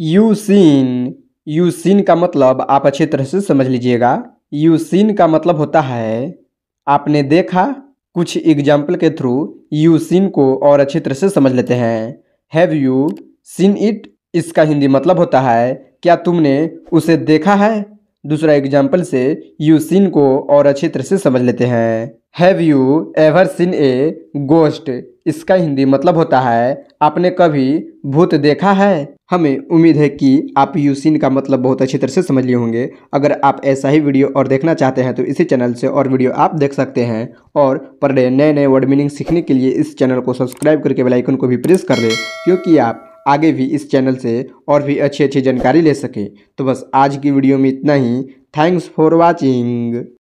eosin eosin का मतलब आप अच्छी तरह से समझ लीजिएगा यूसिन का मतलब होता है आपने देखा कुछ एग्जाम्पल के थ्रू यूसिन को और अच्छी तरह से समझ लेते हैं हैव यू सीन इट इसका हिंदी मतलब होता है क्या तुमने उसे देखा है दूसरा एग्जाम्पल से यूसिन को और अच्छी तरह से समझ लेते हैं have you ever seen a ghost इसका हिंदी मतलब होता है आपने कभी भूत देखा है हमें उम्मीद है कि आप यूसिन का मतलब बहुत अच्छी तरह से समझ लिए होंगे अगर आप ऐसा ही वीडियो और देखना चाहते हैं तो इसी चैनल से और वीडियो आप देख सकते हैं और पर डे नए नए वर्ड मीनिंग सीखने के लिए इस चैनल को सब्सक्राइब करके बेलाइकन को भी प्रेस कर दें क्योंकि आप आगे भी इस चैनल से और भी अच्छी अच्छी जानकारी ले सकें तो बस आज की वीडियो में इतना ही थैंक्स फॉर वॉचिंग